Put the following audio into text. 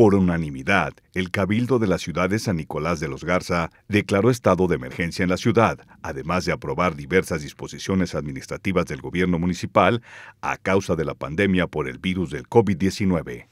Por unanimidad, el Cabildo de la ciudad de San Nicolás de los Garza declaró estado de emergencia en la ciudad, además de aprobar diversas disposiciones administrativas del gobierno municipal a causa de la pandemia por el virus del COVID-19.